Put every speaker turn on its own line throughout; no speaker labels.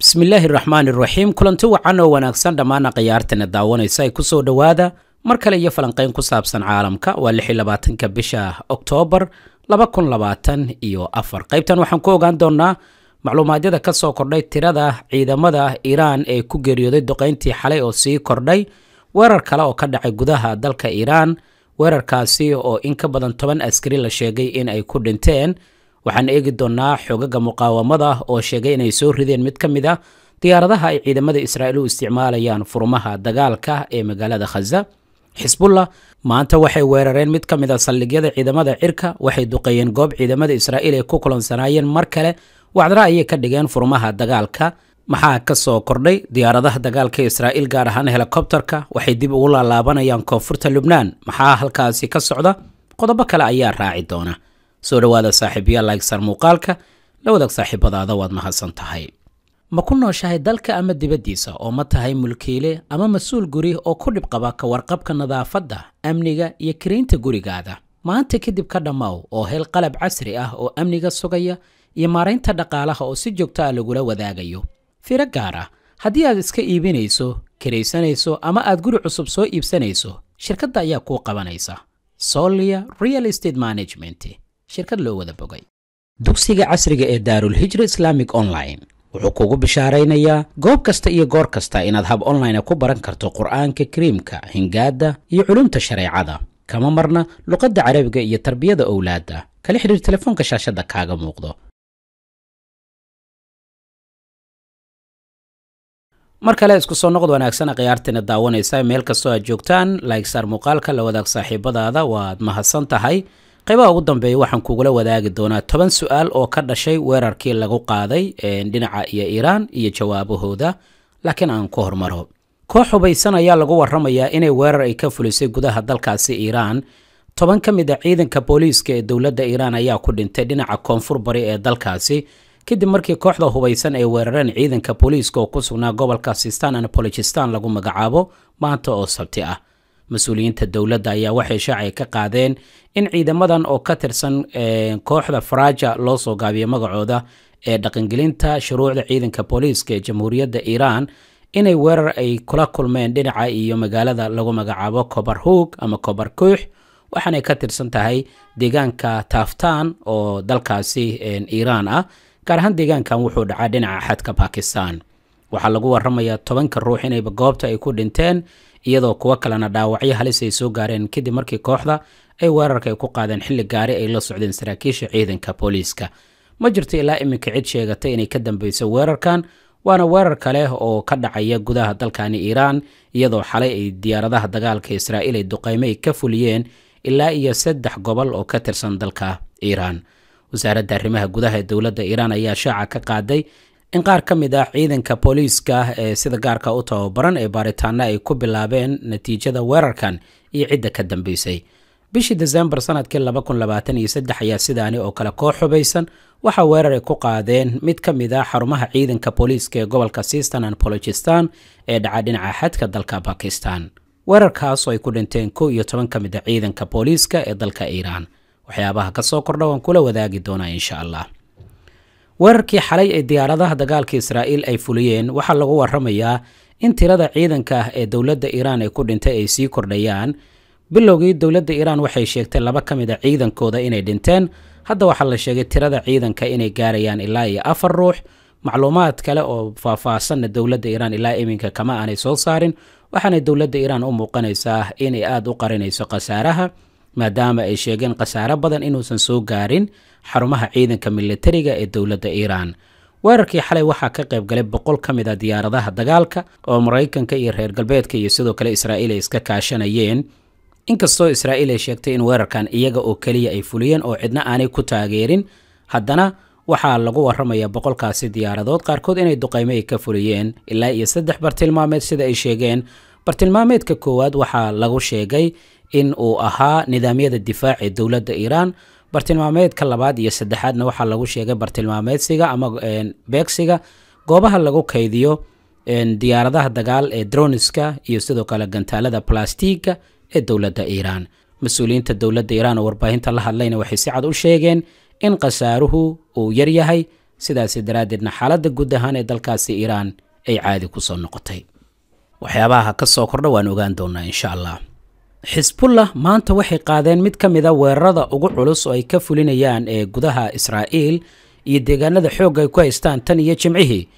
bismillaahi raxmaani raxiim kulanti wacan oo wanaagsan dhammaana khiyaartana daawanaysa ay soo dhowaada mar kale iyo falanqayn ku saabsan caalamka waa lixylabaatanka bisha oktoobar iyo afar qaybtan waxaan ku ogaan doonnaa macluumaadyada ka soo kordhay tirada ciidamada iiraan ee ku geeriyooday duqayntii xalay oo sii kordhay weerar kale oo ka dhacay gudaha dalka iiraan weerarkaasi oo in ka badan toban askari la sheegay in ay ku dhinteen waxaan eegi doonaa xoogaga muqaawamada oo sheegay inay soo rideen mid ka mid a ah diyaaradaha ay ciidamada israa'iil u isticmaalayaan furmaha dagaalka ee magaalada khaza xisbullah maanta waxay weerareen mid ka mid a ah saldhigyada ciidamada cirka waxay duqeeyeen goob ciidamada israa'iil ay ku kulansanaayeen mar kale wacdara ayay ka dhigeen furmaha dagaalka maxaa ka soo kordhay diyaaradaha dagaalka israa'iil gaar ahaan helikobtarka waxay dib ugu laalaabanayaan koonfurta lubnaan maxaa halkaasi ka socda qodobo kale ayaa raaci doona soo dhawaada saaxiibayaal laagsan muuqaalka la wadaag saaxiibadaada waad mahadsan tahay ma ku nooshahay dalka ama dibaddiisa oo ma tahay mulkiile ama mas-uul guri oo ku dhib ka warqabka nadaafadda amniga iyo kiraynta gurigaada maanta kadib ka dhammow oo hel qalab casri ah oo amniga sugaya iyo maaraynta dhaqaalaha oo si joogto ah lagula wadaagayo firo gaar ah haddii aad iska iibinayso kiraysanayso ama aad guri cusub soo iibsanayso shirkadda ayaa kuu qabanaysa solia real estate management shirkad loo wada bogay dugsiga casriga ee daarul hijra online wuxuu kugu bishaaraynayaa goob kasta iyo goor kasta inaad hab online ku baran karto qur'aanka kariimka hingaadda iyo culumta shareecada kama marna luqadda carabiga iyo tarbiyada owlaadda kala xidhiir telefoonka shaashadda kaaga muuqdo mar kale isku soo noqod wanaagsan khiyaartina daawanaysa meel kastoo aad joogtaan laygsaar muuqaalka la wadaag saaxiibadaada waad mahadsan tahay qaybaha ugu dambeeya waxaan kugula wadaagi doonaa toban su-aal oo ka dhashay weerarkii lagu qaaday dhinaca iyo iiraan iyo jawaabahooda laakiin aan ku hormaro koox hubaysan ayaa lagu waramayaa inay weerar ay ka fulisay gudaha dalkaasi iiraan toban ka mid a ah ciidanka booliiska ee dowladda iiraan ayaa ku dhintay dhinaca koonfur bari ee dalkaasi kadib markii kooxda hubaysan ay weerareen ciidanka booliiska oo ku sugnaa gobolka sistan anbolojistan lagu magacaabo maanta oo sabti ah mas-uuliyiinta dowladda ayaa waxay shaaciga ka qaadeen in ciidamadan oo ka tirsan eh, kooxda faraaja loo soo gaabiya magacooda ee dhaqangelinta shuruucda ciidanka booliiska ee jamhuuriyadda iiraan inay weerar ay kula kulmeen dhinaca iyo magaalada lagu magacaabo kobar huog ama kobar kuux waxaanay ka tirsan tahay deegaanka taaftaan oo dalkaasi eh, iiraan ah gaar ahaan deegaankan wuxuu dhacaa dhinaca xadka baakistan waxaa lagu waramayaa tobanka ruux inayba goobta ay ku dhinteen iyadoo kuwo kalena dhaawacyo halis ay soo gaareen kadib markii kooxda ay weerarka ay ku qaadeen xilli gaari ay la socdeen saraakiisha ciidanka booliiska ma jirto ilaa iminka cid sheegatay inay ka dambayso weerarkan waana weerar kale oo ka dhacaya gudaha dalkani iiraan iyadoo xalay ay diyaaradaha dagaalka israa'iil ay duqaymo ay ka fuliyeen ilaa iyo saddex gobol oo ka tirsan dalka iiraan wasaaradda arrimaha gudaha ee dowladda iiraan ayaa shaaca ka qaaday in qaar ka mid ah ciidanka booliiska ee sida gaarka u tababaran ee baaritaana ay ku bilaabeen natiijada weerarkan iyo cidda ka dambeysay bishii desembar sanadkii ayaa sidaani oo kale koox xubaysan waxaa weerar ay ku qaadeen mid ka mid ah xarumaha ciidanka booliiska ee gobolka sistan an bolojistan ee dhaca dhinaca xadka dalka bakistan weerarkaas oo ay ku dhinteen kow iyo toban ka mid a ah ciidanka booliiska ee dalka iiraan waxyaabaha ka soo kordha waan kula wadaagi doonaa insha allah weerarkii xalay ee diyaaradaha dagaalka israa'iil ay fuliyeen waxaa lagu warramayaa in tirada ciidanka ah ee dowladda iiraan ay ku dhintay ay sii kordhayaan bilowgii dowladda iiraan waxay sheegtay laba ka mid a ciidankooda inay dhinteen hadda waxaa la sheegay tirada ciidanka inay gaarayaan ilaa iyo afar ruux macluumaad kale oo faahfaahsanna dowladda iiraan ilaa iminka kama aanay soo saarin waxaana dowladda iiraan u muuqanaysaa inay aada u qarinayso khasaaraha maadaama ay sheegeen khasaare badan inuusan soo gaarin xarumaha ciidanka militariga ee dowladda iiraan weerarkii xalay waxaa ka qayb galay boqol ka mid a ah diyaaradaha dagaalka oo maraykanka iyo reer galbeedka iyo sidoo kale israa'iil ay iska kaashanayeen inkastoo israa'iil ay sheegtay in weerarkan iyaga oo keliya ay fuliyeen oo cidna aanay ku taageerin haddana waxaa lagu warramayaa boqolkaasi diyaaradood qaarkood inay duqaymo ay ka fuliyeen ilaa iyo saddex bartilmaameed sida ay sheegeen bartilmaameedka koowaad waxaa lagu sheegay in uu ahaa nidaamyada difaac ee dowladda iiraan bartilmaameedka labaad iyo saddexaadna waxaa lagu sheegay bartilmaameedsiga ama eh, beegsiga goobaha lagu kaydiyo eh, diyaaradaha dagaal ee droniska iyo sidoo kale gantaalada balastiga ee dowladda iiraan mas-uuliyiinta dowladda iiraan oo warbaahinta la hadlayna waxay si cad u sheegeen in khasaaruhu uu yaryahay sidaasi daraaddeedna xaaladda guud ahaan ee dalkaasi iiraan ay caadi ku soo noqotay waxyaabaha ka soo kordha waan ogaan doonaa insha allah xisbullah maanta waxay qaadeen mid ka mida weerarada ugu culus oo ay ka fulinayaan ee gudaha israa'iil iyo deegaanada xoog ay ku haystaan tan iyo jimcihii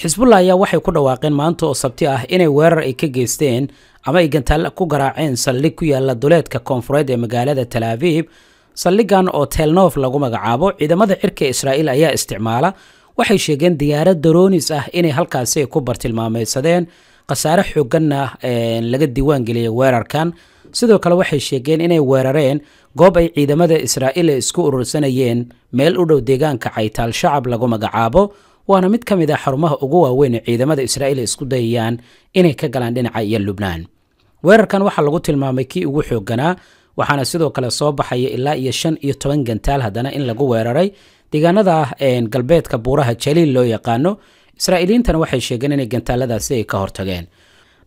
xisbullah ayaa waxay ku dhawaaqeen maanta oo sabti ah inay weerar ay ka geysteen ama ay gantaal ku garaaceen saldhig ku yaala duleedka koonfureed ee magaalada talaabiib saldhiggan oo telnof lagu magacaabo ciidamada cirka israa'iil ayaa isticmaala waxay sheegeen diyaarad daroonis ah inay halkaasi ku bartilmaameysadeen khasaare xooganna ah, laga diiwaangeliyay weerarkan sidoo kale waxay sheegeen inay weerareen goob ay ciidamada israa'iil ay isku urursanayeen meel u dhow deegaanka caytaal shacab lagu magacaabo waana mid ka mid ah xarumaha ugu waaweyn ee ciidamada israa'iil isku dayayaan inay ka galaan dhinaca iyo lubnaan weerarkan waxaa lagu tilmaamay kii ugu xoogganaa waxaana sidoo kale soo baxaya ilaa iyo shan iyo toban gantaal haddana in lagu weeraray deegaanada ah galbeedka buuraha jaliil loo yaqaano israa'iiliyiintana waxay sheegeen inay gantaaladaasi ay ka hortageen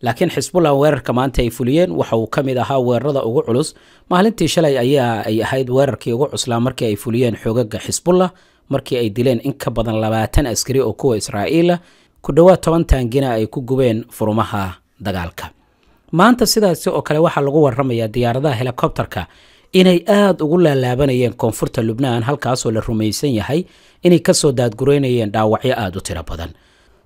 laakiin xisbullah weerarka maanta ay fuliyeen waxa uu ka mid ahaa weerarada ugu culus maalintii shalay ayaa ay ahayd weerarkii ugu cuslaa markii ay fuliyeen xoogaga xisbullah markii ay dileen in ka badan labaatan askari oo kuwa israa'iila ku dhowaad toban taangina ay ku gubeen furumaha dagaalka maanta sidaasi oo kale waxaa lagu warramayaa diyaaradaha helikobtarka inay aada ugu laalaabanayeen koonfurta lubnaan halkaasoo la rumaysan yahay inay kasoo daadgureynayeen dhaawacyo aada u tiro badan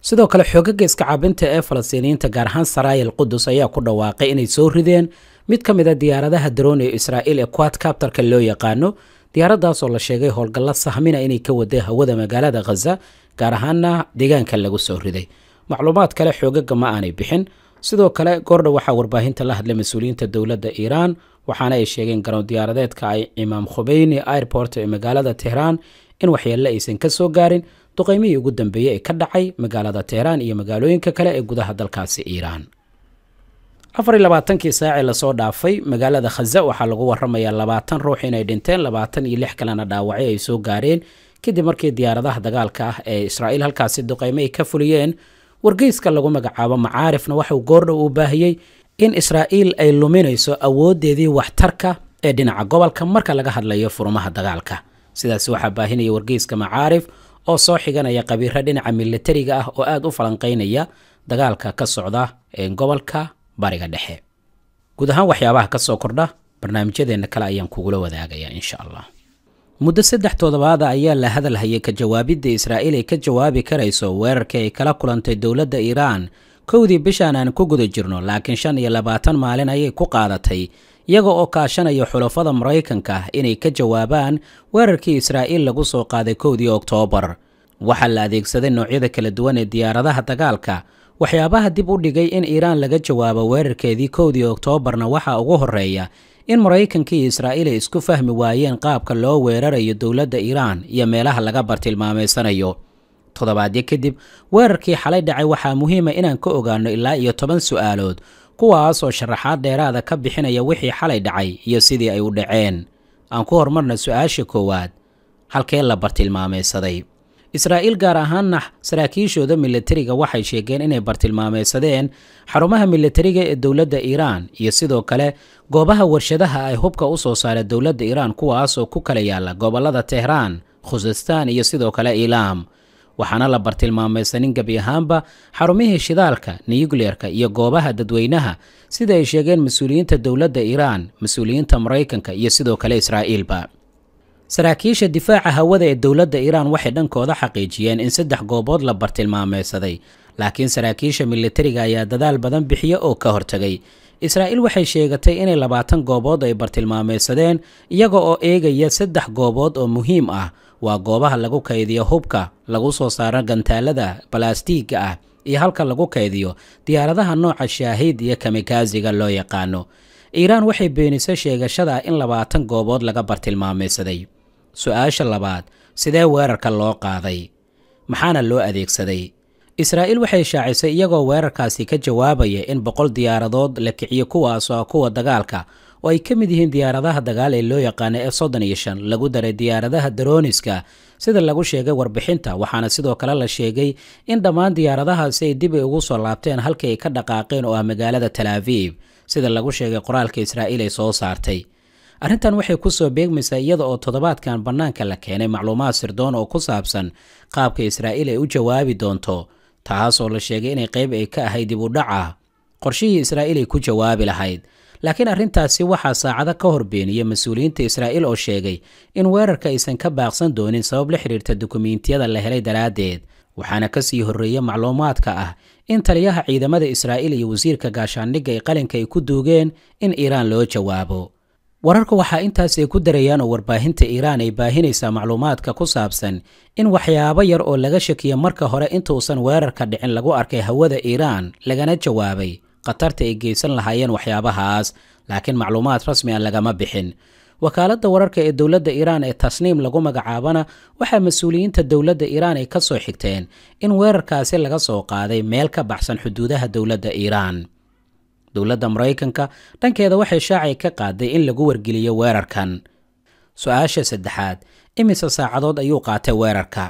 sidoo kale xoogaga iska caabinta ee falastiiniyiinta gaar ahaan saraayal qudus ayaa ku dhawaaqay inay soo rideen mid ka mid a diyaaradaha daroon ee israa'iil ee quad kabtarka loo yaqaano diyaaradaasoo la sheegay howlgalla sahmina inay ka waday hawada magaalada khaza gaar ahaana deegaanka lagu soo riday macluumaad kale xoogaga ma aanay bixin sidoo kale goordha waxaa warbaahinta la hadlay mas-uuliyiinta dowladda iiraan waxaana ay sheegeen garoon diyaaradeedka ay imaam khubeyni airport ee magaalada tehraan in waxyeelle aysan ka soo gaarin duqaymihii ugu dambeeyey ee ka dhacay magaalada teheraan iyo magaalooyinka kale ee gudaha dalkaasi iiraan afar iyo labaatankii saacee lasoo dhaafay magaalada khaza waxaa lagu waramayaa labaatan ruux inay dhinteen labaatan iyo lix kalena dhaawacay ay soo gaareen kadib markii diyaaradaha dagaalka ah ee israa'iil halkaasi duqaymo ay ka fuliyeen wargeyska lagu magacaabo macaarifna waxauu goordhow uu baahiyey in israa'iil ay luminayso awooddeedii waxtarka ee dhinaca gobolka marka laga hadlayo furumaha dagaalka sidaas waxaa baahinaya wargeyska macaarif oo soo xiganaya qabiiro dhinaca milatariga ah oo aad u falanqaynaya dagaalka ka socda ee gobolka bariga dhexe guud ahaan waxyaabaha ka soo kordha barnaamijyadeenna kale ayaan kugula wadaagayaa insha allah muddo saddex toddobaada ayaa la hadal hayay ka jawaabidda israa'iil ay ka jawaabi karayso weerarkii ay kala kulantay dowladda iiraan kowdii bishaan aan ku guda jirno laakiin shan iyo labaatan maalin ayay ku qaadatay iyaga oo kaashanaya xulafada maraykanka inay ka jawaabaan weerarkii israa'iil lagu soo qaaday kowdii oktoobar waxaa la adeegsaday noocyada kala duwan ee diyaaradaha dagaalka waxyaabaha dib u dhigay in iiraan laga jawaabo weerarkeedii kowdii oktoobarna waxaa ugu horreeya in maraykanka iyo israa'iil ay isku fahmi waayeen qaabka loo weerarayo dowladda iiraan iyo meelaha laga bartilmaameysanayo toddobaadyo kadib weerarkii xalay dhacay waxaa muhiima ah inaan ka ogaano ilaa iyo toban su'aalood kuwaasoo sharaxaad dheeraada ka bixinaya wixii xalay dhacay iyo sidii ay u dhaceen aan ku hormarna su-aasha koowaad halkee la bartilmaameysaday israa'iil gaar ahaanna saraakiishooda milatariga waxay sheegeen inay bartilmaameysadeen xarumaha milatariga ee dowladda iiraan iyo sidoo kale goobaha warshadaha ay hubka u soo saara dowladda iiraan kuwaasoo ku kala yaalla gobollada tehraan khusistaan iyo sidoo kale iilaam waxaana la bartilmaamaysanin gebi ahaanba xarumihii shidaalka niyukleerka iyo goobaha dadweynaha sida ay sheegeen mas-uuliyiinta dowladda iiraan mas-uuliyiinta maraykanka iyo sidoo kale israa'iilba saraakiisha difaaca hawada ee dowladda iiraan waxay dhankooda xaqiijiyeen in saddex goobood la bartilmaamaysaday laakiin saraakiisha militariga ayaa dadaal badan bixiya oo ka hortagay israa'iil waxay sheegatay inay labaatan goobood ay bartilmaamaysadeen iyaga oo eegaya saddex goobood oo muhiim ah waa goobaha lagu kaydiyo hubka lagu soo saaro gantaalada balaastiigga ah iyo halka lagu kaydiyo diyaaradaha nooca shaahid iyo kamikaaziga loo yaqaano iiraan waxay beenisay sheegashada in labaatan goobood laga bartilmaamaysaday su-aasha labaad sidee weerarka loo qaaday maxaana loo adeegsaday israa'iil waxay shaacisay iyagoo weerarkaasi ka jawaabaya in boqol diyaaradood la kiciyo kuwaasoo kuwa dagaalka oo ay ka mid yihiin diyaaradaha dagaal ee loo yaqaana f soddon iyo shan lagu daray diyaaradaha darooniska sida lagu sheegay warbixinta waxaana sidoo kale la sheegay in dhammaan diyaaradahaasi ay dib ay ugu soo laabteen halkii ay ka dhaqaaqeen oo ah magaalada talaaviib sida lagu sheegay qoraalka israa'iil ay soo saartay arrintan waxay ku soo beegmaysaa iyada oo toddobaadkan bannaanka la keenay macluumaad sirdoon oo ku saabsan qaabka israa'iil ay u jawaabi doonto taasoo la sheegay inay qayb ay ka ahayd dib u dhac qorshihii israa'iil ay ku jawaabi lahayd laakiin arrintaasi waxaa saacada ka hor beeniyey mas-uuliyiinta israa'iil oo sheegay in weerarka aysan ka baaqsan doonin sabab la xidhiirta dukumiintiyada la helay daraaddeed waxaana ka sii horreeyey macluumaadka ah in taliyaha ciidamada israa'iil iyo wasiirka gaashaandhigga ee qalinka ay ku duugeen in iiraan loo jawaabo wararka waxaa intaas ay ku darayaan oo warbaahinta iiraan ay baahinaysaa macluumaadka ku saabsan in waxyaabo yar oo laga shakiya marka hore intuusan weerarka dhicin lagu arkay hawada iiraan lagana jawaabay qatarta ay geysan lahaayeen waxyaabahaas laakiin macluumaad rasmi a lagama bixin wakaaladda wararka ee dowladda iiraan ee tasniim lagu magacaabana waxaa mas-uuliyiinta dowladda iiraan ay ka soo xigteen in weerarkaasi laga soo qaaday meel ka baxsan xuduudaha dowladda iiraan dowladda maraykanka dhankeeda waxay shaacay ka qaaday in lagu wargeliyo weerarkan su-aasha saddexaad imise saacadood ayuu qaatay weerarka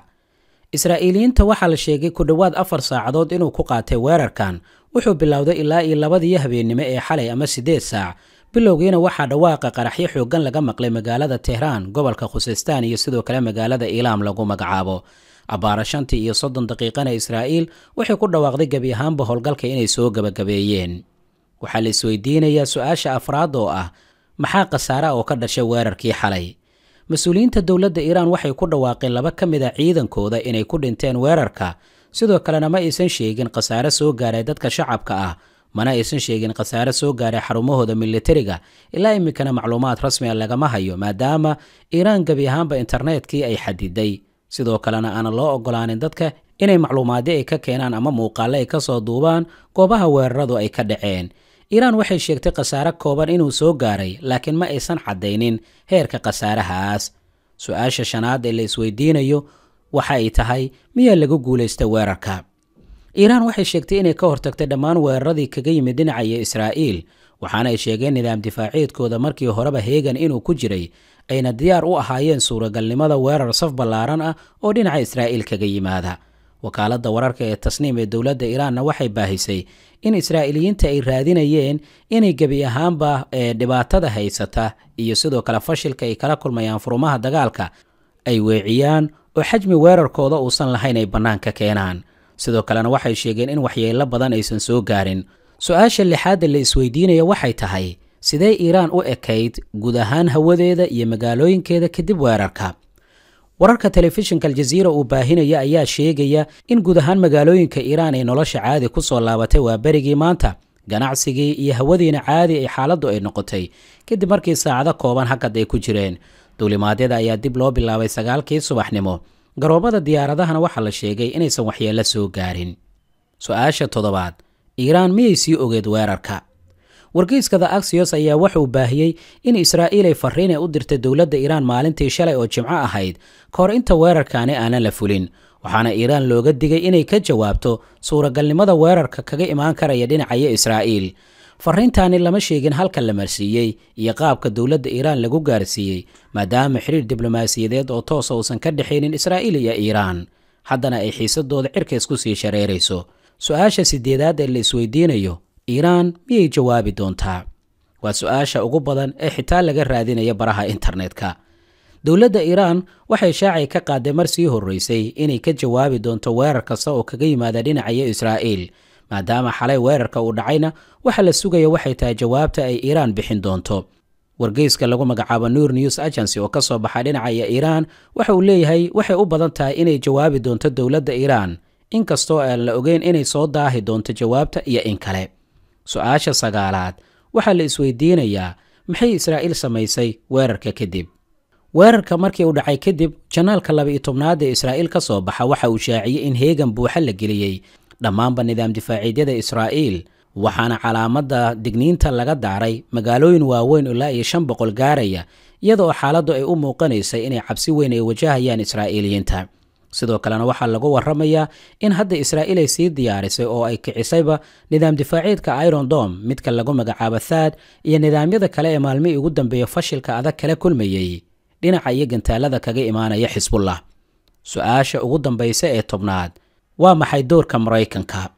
israa'iiliyiinta waxaa la sheegay ku dhowaad afar saacadood inuu ku qaatay weerarkan wuxuu bilowday ilaa iyo labadii habeennimo ee xalay ama siddeed saac bilowgiina waxaa dhawaaqa qaraxyo xooggan laga maqlay magaalada tehraan gobolka khusestaan iyo sidoo kale magaalada ilaam lagu magacaabo abbaara shantii iyo soddon daqiiqana israa'iil waxay ku dhawaaqday gebi ahaanba howlgalka inay soo gebagabeeyeen waxaa la isweydiinayaa su-aasha afraad oo ah maxaa khasaara oo ka dhashay weerarkii xalay mas-uuliyiinta dowladda iiraan waxay ku dhawaaqeen laba ka mid a ciidankooda inay ku dhinteen weerarka sidoo kalena ma aysan sheegin khasaare soo gaaray dadka shacabka ah mana aysan sheegin khasaare soo gaaray xarumahooda militariga ilaa iminkana macluumaad rasmi a ah lagama hayo maadaama iiraan gebi ahaanba internetkii ay xadiday sidoo kalena aanan loo ogolaanin dadka inay macluumaadyo ay ka keenaan ama muuqaale ay ka soo duubaan goobaha weeraradu ay ka dhaceen iiraan waxay sheegtay khasaare kooban inuu soo gaaray laakiin ma aysan caddaynin heerka khasaarahaas su-aasha shanaad ee la isweydiinayo waxa ay tahay miyaa lagu guulaysta weerarka iiraan waxay sheegtay inay ka hortagtay dhammaan weeraradii kaga yimid dhinacaya israa'iil waxaana ay sheegeen nidaam difaaceedkooda markii horeba heegan inuu ku jiray ayna diyaar u ahaayeen suuragalnimada weerar saf ballaaran ah oo dhinaca israa'iil kaga yimaada wakaaladda wararka ee tasniim ee dowladda iiraanna waxay baahisay in israa'iiliyiinta ay raadinayeen inay gebi ahaanba ee dhibaatada haysata iyo sidoo kale fashilka ay kala kulmayaan furumaha dagaalka ay weeciyaan oo xajmi weerarkooda uusan lahayn ay bannaanka keenaan sidoo kalena waxay sheegeen in waxyeello badan aysan soo gaarin su-aasha lixaadda la isweydiinaya waxay tahay sidee iiraan u ekayd guud ahaan hawadeeda iyo magaalooyinkeeda kadib weerarka wararka telefishinka aljaziira uu baahinaya ayaa sheegaya in guud ahaan magaalooyinka iiraan ay nolosha caadi ku soo laabatay waa berigii maanta ganacsigii iyo hawadiina caadi ay xaaladdu ay noqotay kadib markii saacado kooban hakad ay ku jireen duulimaadyada ayaa dib loo bilaabay sagaalkii subaxnimo garoobada diyaaradahana waxaa la sheegay inaysan waxyeello soo gaarin su-aasha toddobaad iiraan miyay sii ogeed weerarka wargeyskada axiyos ayaa wuxuu baahiyey in israa'iil ay fariin ay u dirtay dowladda iiraan maalintii shalay oo jimco ahayd kahor inta weerarkaani aanan la fulin waxaana iiraan looga digay inay ka jawaabto suuragalnimada weerarka kaga imaan karaya dhinacaya israa'iil fariintaani lama sheegin halka la marsiiyey iyo qaabka dowladda iiraan lagu gaarsiiyey maadaama xidhiir diblomaasiyadeed oo toosa uusan ka dhexaynin israa'iil iyo iiraan haddana ay xiisadooda cirka isku sii shareerayso su-aasha sideedaad ee la isweydiinayo iiraan miyay jawaabi doontaa waa su-aasha ugu badan ee xitaa laga raadinaya baraha internetka dowladda iiraan waxay shaacay ka qaaday mar sii horraysay inay ka jawaabi doonto weerar kasta oo kaga yimaada dhinacaya israa'iil maadaama xalay weerarka uu dhacayna waxa la sugaya waxay tahay jawaabta ay iiraan bixin doonto wargeyska lagu magacaabo nur news agency oo ka soo dhinaca iyo iiraan waxa uu leeyahay waxay u badan tahay inay jawaabi doonto dowladda iiraan inkastoo aan la ogeyn inay soo daahi doonto jawaabta iyo in kale su-aasha sagaalaad waxaa la isweydiinayaa maxay israa'iil samaysay weerarka kadib weerarka markii uu dhacay kadib jannaalka laba-iyo tobnaad ee israa'iil ka soo baxa waxa uu shaaciyey in heegan buuxa la geliyey dhammaanba nidaam difaaciidyada israa'iil waxaana calaamadda digniinta laga daaray magaalooyin waaweyn ilaa iyo shan boqol gaaraya iyada oo xaaladdu ay u muuqanaysay inay cabsi weyn ay wajahayaan israa'iiliyiinta sidoo kalena waxaa lagu warramayaa in hadda israa'iil ay sii diyaarisay oo ay kicisayba nidaam difaaciidka iron dom midka lagu magacaabo thaad iyo nidaamyada kale ee maalmihii ugu dambeeya fashilka adag kala kulmayey dhinaca iyo gantaalada kaga imaanaya xisbullah su ugu dambaysa ee tobnaad waa maxay doorka maraykanka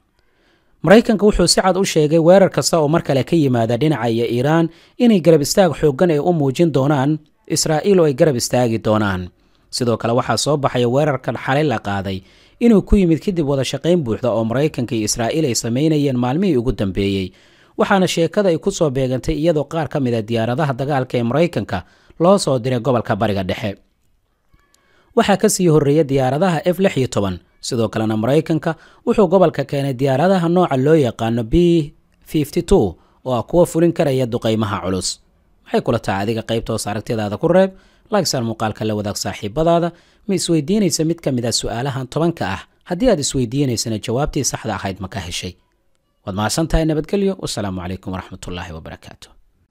maraykanka wuxuu si cad u sheegay weerar kasta oo mar kale ka yimaada dhinaca iyo iiraan inay garab istaag xooggan ay u muujin doonaan israa'iil oo ay garab istaagi doonaan sidoo kale waxaa soo baxaya weerarkan xalay la qaaday inuu ku yimid kadib wada shaqayn buuxda oo maraykanka iyo israa'iil ay samaynayeen maalmihii ugu dambeeyey waxaana sheekada ay ku soo beegantay iyadoo qaar ka mida ah diyaaradaha dagaalka ee maraykanka loo soo diray gobolka bariga dhexe waxaa kasii horreeya diyaaradaha f sidoo kalena maraykanka wuxuu gobolka keenay diyaaradaha nooca loo yaqaano b oo ah kuwa fulin karaya duqaymaha culus maxay kula tahay adiga qaybta hoos aragtidaada ku reeb lagsaan muuqaalka la wadaag saaxiibadaada ma isweydiinaysa mid ka mid a su-aalahan tobanka ah haddii aad isweydiinaysana jawaabtii saxda ahayd ma ka heshay waad mahadsan tahay nabadgelyo wasalaamu calaykum waraxmatullaahi wabarakaatu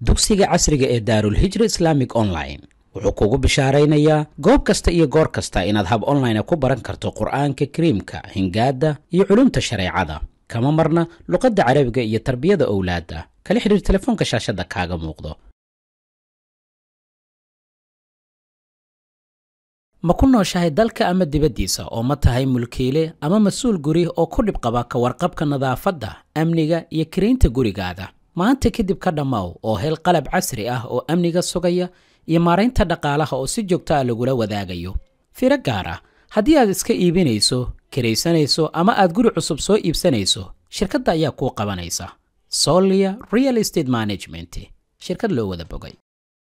dugsiga casriga ee daarulhijra islamic online wuxuu kugu bishaaraynayaa goob kasta iyo goor kasta inaad hab online ku baran karto qur'aanka kariimka hingaadda iyo culumta shareecada kama marna luqadda carabiga iyo tarbiyada owlaadda kala xidhiir telefoonka shaashadda kaaga muuqdo ma ku nooshahay dalka ama dibaddiisa oo ma tahay mulkiile ama mas-uul guri oo ku dhib qaba ka warqabka nadaafadda amniga iyo karaynta gurigaada maanta kadib ka dhammow oo hel qalab casri ah oo amniga sugaya iyo maaraynta dhaqaalaha oo si joogto ah lagula wadaagayo firo gaara haddii aad iska iibinayso kiraysanayso ama aad guri cusub soo iibsanayso shirkadda ayaa kuu qabanaysa solia real estate management shirkad loo wada bogay